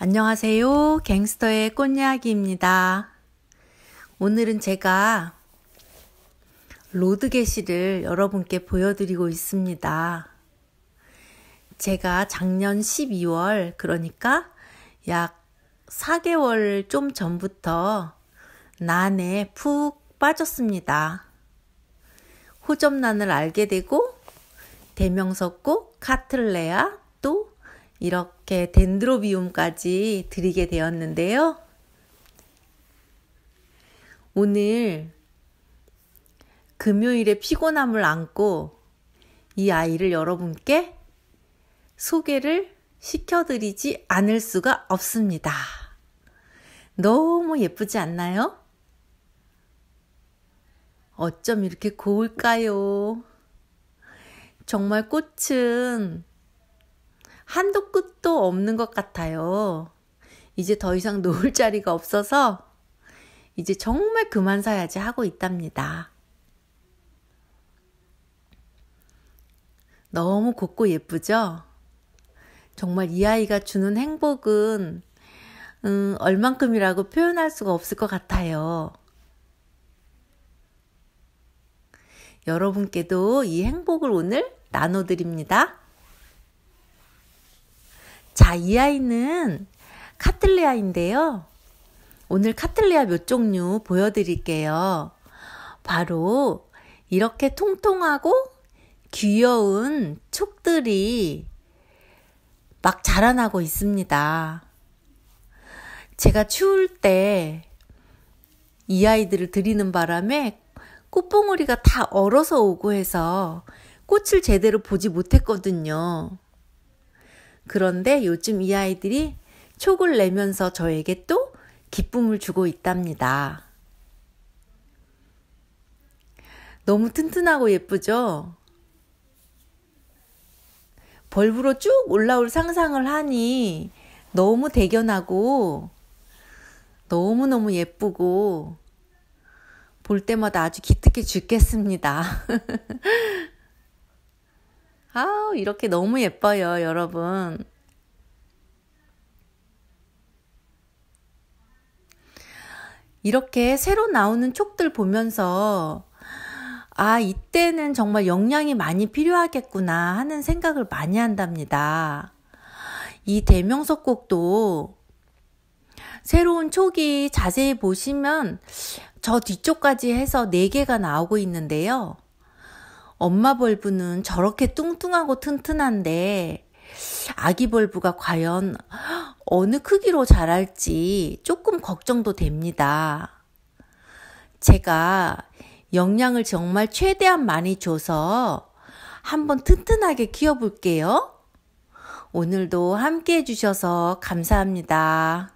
안녕하세요. 갱스터의 꽃이야기입니다. 오늘은 제가 로드게시를 여러분께 보여드리고 있습니다. 제가 작년 12월, 그러니까 약 4개월 좀 전부터 난에 푹 빠졌습니다. 호접난을 알게 되고, 대명석곡, 카틀레아, 또 이렇게 덴드로비움까지 드리게 되었는데요. 오늘 금요일에 피곤함을 안고 이 아이를 여러분께 소개를 시켜드리지 않을 수가 없습니다. 너무 예쁘지 않나요? 어쩜 이렇게 고울까요? 정말 꽃은 한도 끝도 없는 것 같아요. 이제 더 이상 놓을 자리가 없어서 이제 정말 그만 사야지 하고 있답니다. 너무 곱고 예쁘죠? 정말 이 아이가 주는 행복은 음, 얼만큼이라고 표현할 수가 없을 것 같아요. 여러분께도 이 행복을 오늘 나눠드립니다. 자, 이 아이는 카틀리아인데요 오늘 카틀리아몇 종류 보여드릴게요. 바로 이렇게 통통하고 귀여운 촉들이 막 자라나고 있습니다. 제가 추울 때 이 아이들을 들이는 바람에 꽃봉오리가 다 얼어서 오고 해서 꽃을 제대로 보지 못했거든요. 그런데 요즘 이 아이들이 촉을 내면서 저에게 또 기쁨을 주고 있답니다. 너무 튼튼하고 예쁘죠? 벌브로 쭉 올라올 상상을 하니 너무 대견하고 너무너무 예쁘고 볼 때마다 아주 기특해 죽겠습니다. 아우, 이렇게 너무 예뻐요, 여러분. 이렇게 새로 나오는 촉들 보면서 아, 이때는 정말 역량이 많이 필요하겠구나 하는 생각을 많이 한답니다. 이 대명석곡도 새로운 촉이 자세히 보시면 저 뒤쪽까지 해서 4개가 나오고 있는데요. 엄마 벌브는 저렇게 뚱뚱하고 튼튼한데 아기 벌브가 과연 어느 크기로 자랄지 조금 걱정도 됩니다. 제가 영양을 정말 최대한 많이 줘서 한번 튼튼하게 키워볼게요. 오늘도 함께 해주셔서 감사합니다.